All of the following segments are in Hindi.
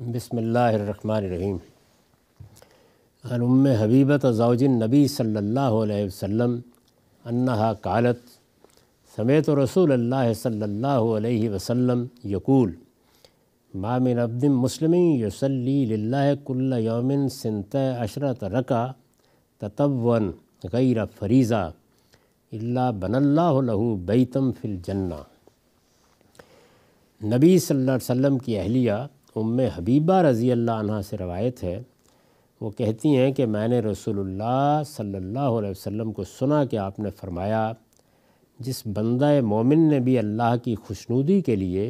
बसमीम अन हबीबत अजाउजिन नबी सल्ला वसम अन्ना कालत समेत रसूल अल्लाह सल्ला वसम यकूल मामिन अब्दम मुसलमी यसली कुल्ल योमिन सिनत अशरत रका ततवन गैर फरीज़ा अल्ला बनल्लाहू बैतम फिल जन्ना नबी सल्लल्लाहु अलैहि वसल्लम की अहलिया उम हबीबा रज़ी अल्लाह से रवायत है वो कहती हैं कि मैंने रसूलुल्लाह सल्लल्लाहु अलैहि वसल्लम को सुना कि आपने फरमाया जिस बंदा मोमिन ने भी अल्लाह की खुशनुदी के लिए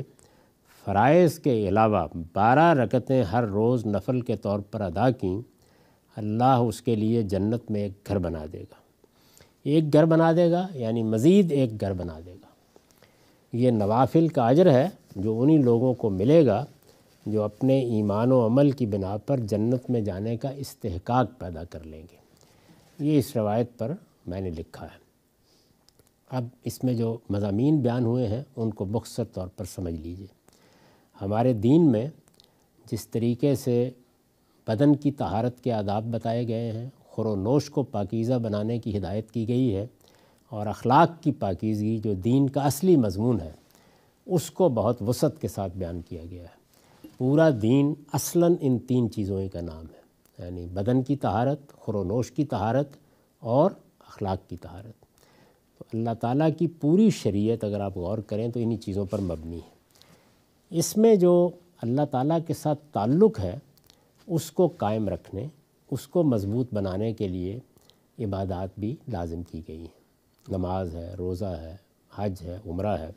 फ़राइज़ के अलावा बारह रकतें हर रोज़ नफल के तौर पर अदा कि अल्लाह उसके लिए जन्नत में एक घर बना देगा एक घर बना देगा यानी मज़ीद एक घर बना देगा ये नवाफिल का अजर है जो उन्हीं लोगों को मिलेगा जो अपने ईमान अमल की बिना पर जन्नत में जाने का इस्तेहकाक पैदा कर लेंगे ये इस रवायत पर मैंने लिखा है अब इसमें जो मजामी बयान हुए हैं उनको मुख्तर तौर पर समझ लीजिए हमारे दीन में जिस तरीके से बदन की तहारत के आदाब बताए गए हैं खुरनोश को पाकिज़ा बनाने की हिदायत की गई है और अखलाक की पाकिज़गी जो दीन का असली मजमून है उसको बहुत वसत के साथ बयान किया गया है पूरा दीन असलन इन तीन चीज़ों का नाम है यानी बदन की तहारत खुरनोश की तहारत और अखलाक की तहारत तो अल्लाह ताला की पूरी शरीयत अगर आप गौर करें तो इन्हीं चीज़ों पर मबनी है इसमें जो अल्लाह ताला के साथ ताल्लुक़ है उसको कायम रखने उसको मज़बूत बनाने के लिए इबादत भी लाजम की गई हैं नमाज है रोज़ा है हज है उम्र है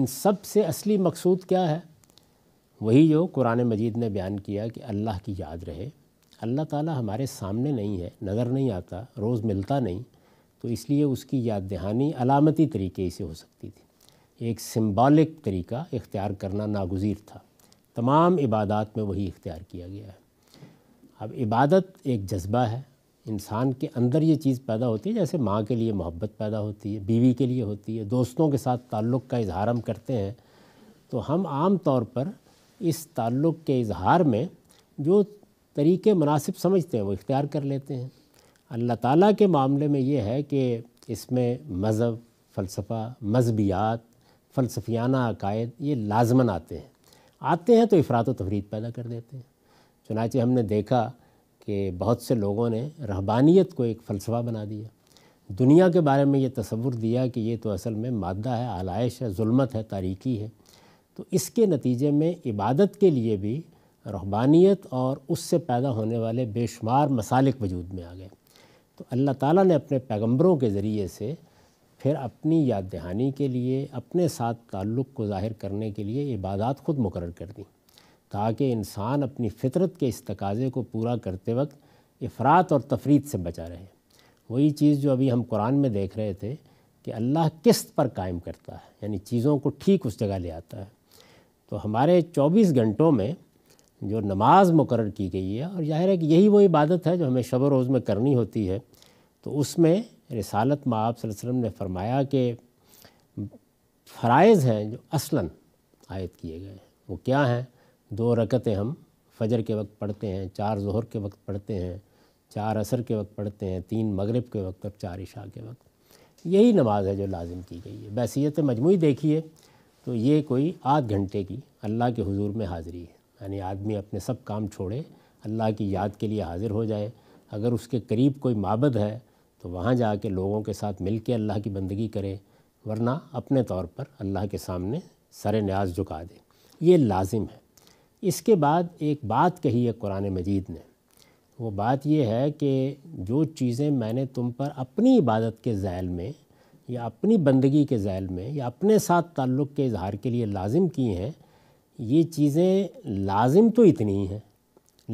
इन सब से असली मकसूद क्या है वही जो कुरान मजीद ने बयान किया कि अल्लाह की याद रहे अल्लाह ताला हमारे सामने नहीं है नज़र नहीं आता रोज़ मिलता नहीं तो इसलिए उसकी याद दहानी अलामती तरीके से हो सकती थी एक सिंबॉलिक तरीका इख्तियार करना नागजीर था तमाम इबादत में वही इख्तियार किया गया है अब इबादत एक जज्बा है इंसान के अंदर ये चीज़ पैदा होती है जैसे माँ के लिए मोहब्बत पैदा होती है बीवी के लिए होती है दोस्तों के साथ ताल्लुक़ का इजहार हम करते हैं तो हम आम तौर पर इस ताल्लुक़ के इजहार में जो तरीके मुनासिब समझते हैं वो इख्तियार कर लेते हैं अल्लाह ताला के मामले में ये है कि इसमें मज़हब फ़लसफ़ा मजबियात फ़लसफियाना अकायद ये लाजमन आते हैं आते हैं तो अफरात व तफरीद पैदा कर देते हैं चुनाचे हमने देखा कि बहुत से लोगों ने रहबानियत को एक फ़लसफ़ा बना दिया दुनिया के बारे में ये तस्वुर दिया कि ये तो असल में मादा है आलाइश है जुल्मत है तारीकी है तो इसके नतीजे में इबादत के लिए भी रहबानियत और उससे पैदा होने वाले बेशुमार मसालिक वजूद में आ गए तो अल्लाह ताला ने अपने पैगंबरों के ज़रिए से फिर अपनी याद दहानी के लिए अपने साथ ताल्लुक़ को ज़ाहिर करने के लिए इबादत ख़ुद मुकर कर दी ताकि इंसान अपनी फितरत के इस तकाज़े को पूरा करते वक्त अफरात और तफरीत से बचा रहे वही चीज़ जो अभी हम कुरान में देख रहे थे कि अल्लाह किस्त पर कायम करता है यानी चीज़ों को ठीक उस जगह ले आता है तो हमारे 24 घंटों में जो नमाज मुकर की गई है और जाहिर है कि यही वो इबादत है जो हमें शब रोज़ में करनी होती है तो उसमें रिसालत माँ वसल्लम ने फरमाया कि फ़रज़ हैं जो असला आयद किए गए हैं वो क्या हैं दो रकतें हम फजर के वक्त पढ़ते हैं चार जहर के वक्त पढ़ते हैं चार असर के वक्त पढ़ते हैं तीन मगरब के वक्त और चार इशा के वक्त यही नमाज है जो लाजिम की गई है बैसीत मजमू देखिए तो ये कोई आध घंटे की अल्लाह के हुजूर में हाज़िरी है यानी आदमी अपने सब काम छोड़े अल्लाह की याद के लिए हाज़िर हो जाए अगर उसके करीब कोई माबद है तो वहाँ जा के लोगों के साथ मिल के अल्लाह की बंदगी करे वरना अपने तौर पर अल्लाह के सामने सर न्याज झुका दे ये लाजिम है इसके बाद एक बात कही है कुरान मजीद ने वो बात ये है कि जो चीज़ें मैंने तुम पर अपनी इबादत के जैल में या अपनी बंदगी के ज़ैल में या अपने साथ ताल्लुक़ के इजहार के लिए लाजिम की हैं ये चीज़ें लाजिम तो इतनी ही हैं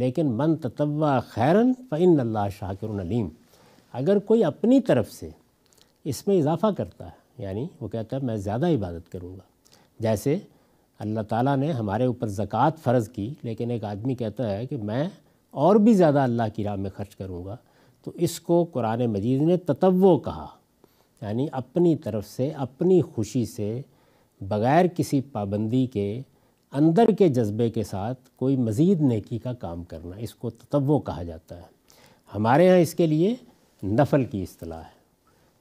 लेकिन मन ततवा खैरन फ़ैन अल्लाह शाकिर अलीम अगर कोई अपनी तरफ से इसमें इजाफ़ा करता है यानी वो कहता है मैं ज़्यादा इबादत करूँगा जैसे अल्लाह ताला ने हमारे ऊपर ज़क़़त फ़र्ज़ की लेकिन एक आदमी कहता है कि मैं और भी ज़्यादा अल्लाह की राह में ख़र्च करूँगा तो इसको कुरान मजीद ने तत्व कहा यानी अपनी तरफ से अपनी खुशी से बग़ैर किसी पाबंदी के अंदर के जज्बे के साथ कोई मज़ीद नेकी का काम करना इसको तत्व कहा जाता है हमारे यहाँ इसके लिए नफल की असलाह है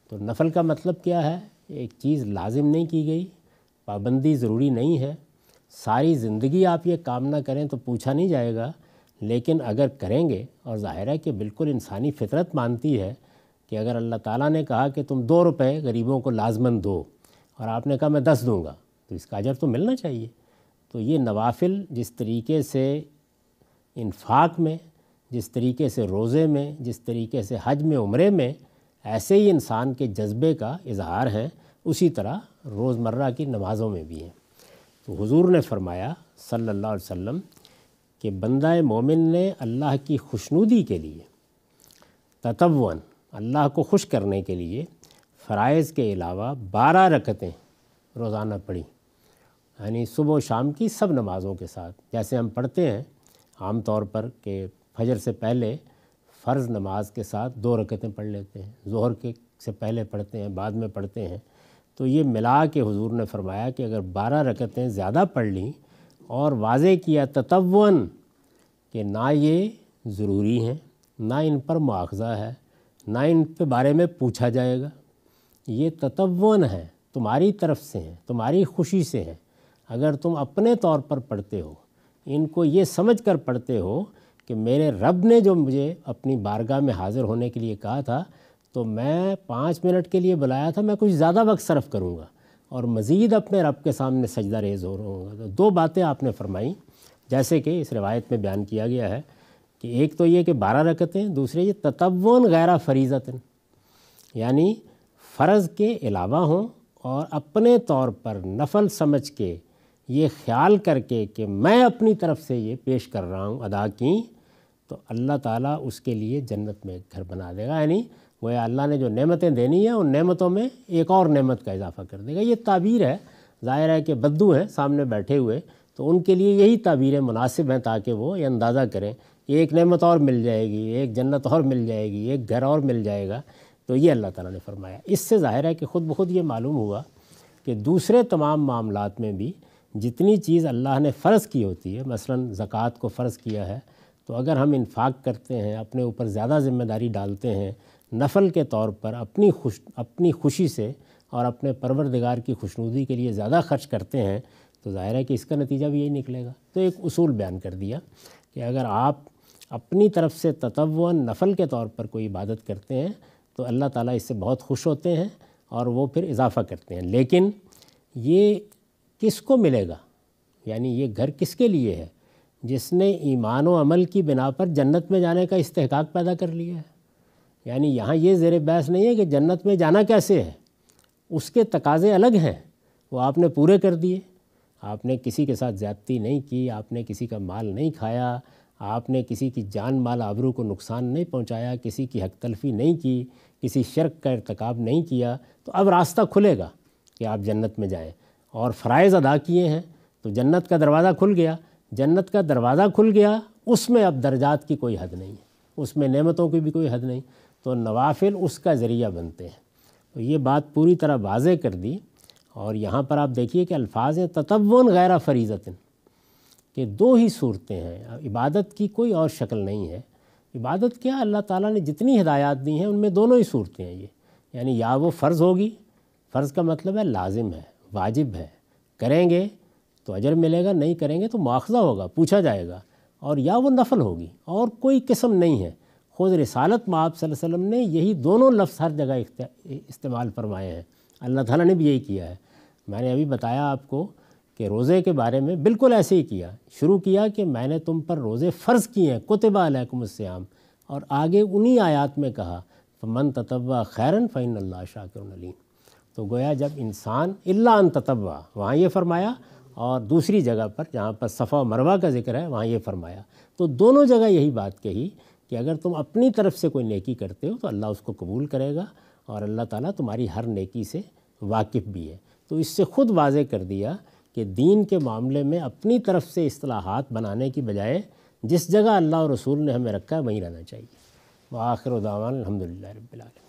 तो नफल का मतलब क्या है एक चीज़ लाजिम नहीं की गई पाबंदी ज़रूरी नहीं है सारी ज़िंदगी आप ये काम ना करें तो पूछा नहीं जाएगा लेकिन अगर करेंगे और ज़ाहिर है कि बिल्कुल इंसानी फितरत मानती है कि अगर अल्लाह ताला ने कहा कि तुम दो रुपए गरीबों को लाजमन दो और आपने कहा मैं दस दूंगा तो इसका अजर तो मिलना चाहिए तो ये नवाफिल जिस तरीके से इन्फाक में जिस तरीके से रोज़े में जिस तरीके से हज में उम्रे में ऐसे ही इंसान के जज्बे का इजहार हैं उसी तरह रोज़मर्रा की नमाज़ों में भी हैं तो हुजूर ने फरमाया सल्लल्लाहु अलैहि वसल्लम कि बंदा मोमिन ने अल्लाह की खुशनुदी के लिए ततवन अल्लाह को खुश करने के लिए फ़रज़ के अलावा बारह रकतें रोज़ाना पढ़ी यानी सुबह शाम की सब नमाज़ों के साथ जैसे हम पढ़ते हैं आम तौर पर कि फजर से पहले फ़र्ज़ नमाज के साथ दो रकतें पढ़ लेते हैं जोहर के से पहले पढ़ते हैं बाद में पढ़ते हैं तो ये मिला के हुजूर ने फरमाया कि अगर बारह रकतें ज़्यादा पढ़ लीं और वाजे किया ततवन कि ना ये ज़रूरी हैं ना इन पर मुआवजा है नाइन के बारे में पूछा जाएगा ये तत्वन है तुम्हारी तरफ से हैं तुम्हारी खुशी से हैं अगर तुम अपने तौर पर पढ़ते हो इनको ये समझ कर पढ़ते हो कि मेरे रब ने जो मुझे अपनी बारगाह में हाज़िर होने के लिए कहा था तो मैं पाँच मिनट के लिए बुलाया था मैं कुछ ज़्यादा वक्त सर्व करूँगा और मज़ीद अपने रब के सामने सजदा रेज हो रहूँगा तो दो बातें आपने फरमाई जैसे कि इस रिवायत में बयान किया गया है कि एक तो ये कि बारह रकतें दूसरे ये ततवन गैर फरीज़तन यानी फ़र्ज़ के अलावा हों और अपने तौर पर नफल समझ के ये ख्याल करके कि मैं अपनी तरफ से ये पेश कर रहा हूँ अदा की तो अल्लाह ताला उसके लिए जन्नत में घर बना देगा यानी वह अल्लाह ने जो नेमतें देनी है उन नेमतों में एक और नेमत का इजाफा कर देगा ये ताबीर है ज़ाहिर है कि बद्दू हैं सामने बैठे हुए तो उनके लिए यही ताबीरें मुनासिब हैं ताकि वो ये अंदाज़ा करें एक नेमत और मिल जाएगी एक जन्नत और मिल जाएगी एक घर और मिल जाएगा तो ये अल्लाह ताला ने फरमाया इससे ज़ाहिर है कि ख़ुद ब खुद ये मालूम हुआ कि दूसरे तमाम मामलों में भी जितनी चीज़ अल्लाह ने फ़र्ज़ की होती है मसलन ज़क़़त को फ़र्ज़ किया है तो अगर हम इन्फाक करते हैं अपने ऊपर ज़्यादा ज़िम्मेदारी डालते हैं नफल के तौर पर अपनी खुश अपनी खुशी से और अपने परवरदिगार की खुशनुदी के लिए ज़्यादा खर्च करते हैं तो ज़ाहिर है कि इसका नतीजा भी यही निकलेगा तो एक असूल बयान कर दिया कि अगर आप अपनी तरफ से ततवन नफल के तौर पर कोई इबादत करते हैं तो अल्लाह ताला इससे बहुत खुश होते हैं और वो फिर इजाफ़ा करते हैं लेकिन ये किसको मिलेगा यानी ये घर किसके लिए है जिसने ईमान व अमल की बिना पर जन्नत में जाने का इस्तेकाक पैदा कर लिया है यानी यहाँ ये ज़ेर बहस नहीं है कि जन्नत में जाना कैसे है उसके तकाजे अलग हैं वो आपने पूरे कर दिए आपने किसी के साथ ज़्यादती नहीं की आपने किसी का माल नहीं खाया आपने किसी की जान माल आबरू को नुकसान नहीं पहुंचाया किसी की हक तलफी नहीं की किसी शर्क का इरतकब नहीं किया तो अब रास्ता खुलेगा कि आप जन्नत में जाएं और फ़रज़ अदा किए हैं तो जन्नत का दरवाज़ा खुल गया जन्नत का दरवाज़ा खुल गया उसमें अब दर्जात की कोई हद नहीं है उसमें नेमतों की भी कोई हद नहीं तो नवाफिल उसका ज़रिया बनते हैं तो ये बात पूरी तरह वाज कर दी और यहाँ पर आप देखिए कि अल्फाज तत्वन गैर फरीजतन ये दो ही सूरतें हैं इबादत की कोई और शक्ल नहीं है इबादत क्या अल्लाह ताला ने जितनी हदायत दी हैं उनमें दोनों ही सूरतें हैं ये यानी या वो फ़र्ज़ होगी फ़र्ज़ का मतलब है लाजिम है वाजिब है करेंगे तो अजर मिलेगा नहीं करेंगे तो मुआवजा होगा पूछा जाएगा और या वो नफल होगी और कोई किस्म नहीं है खुद रसालत माप वसम ने यही दोनों लफ्ज़ हर जगह इस्तेमाल फरमाए हैं अल्लाह ताला ने भी यही किया है मैंने अभी बताया आपको कि रोज़े के बारे में बिल्कुल ऐसे ही किया शुरू किया कि मैंने तुम पर रोज़े फ़र्ज़ किए हैं कुतबा अलैकुमस्याम और आगे उन्हीं आयात में कहा फ़मन ततवा खैरन फ़ैन अल्लाह शाकिरलीम तो गोया जब इंसान अला अन ततवा वहाँ ये फरमाया और दूसरी जगह पर जहाँ पर सफ़ा मरवा का जिक्र है वहाँ ये फरमाया तो दोनों जगह यही बात कही कि अगर तुम अपनी तरफ से कोई नेकी करते हो तो अल्लाह उसको कबूल करेगा और अल्लाह ताला तुम्हारी हर नेकी से वाकिफ़ भी है तो इससे ख़ुद वाजे कर दिया कि दीन के मामले में अपनी तरफ से असलाहत बनाने की बजाय जिस जगह अल्लाह रसूल ने हमें रखा है वहीं रहना चाहिए आखिर उदावान अलहमदिल्ला रबालम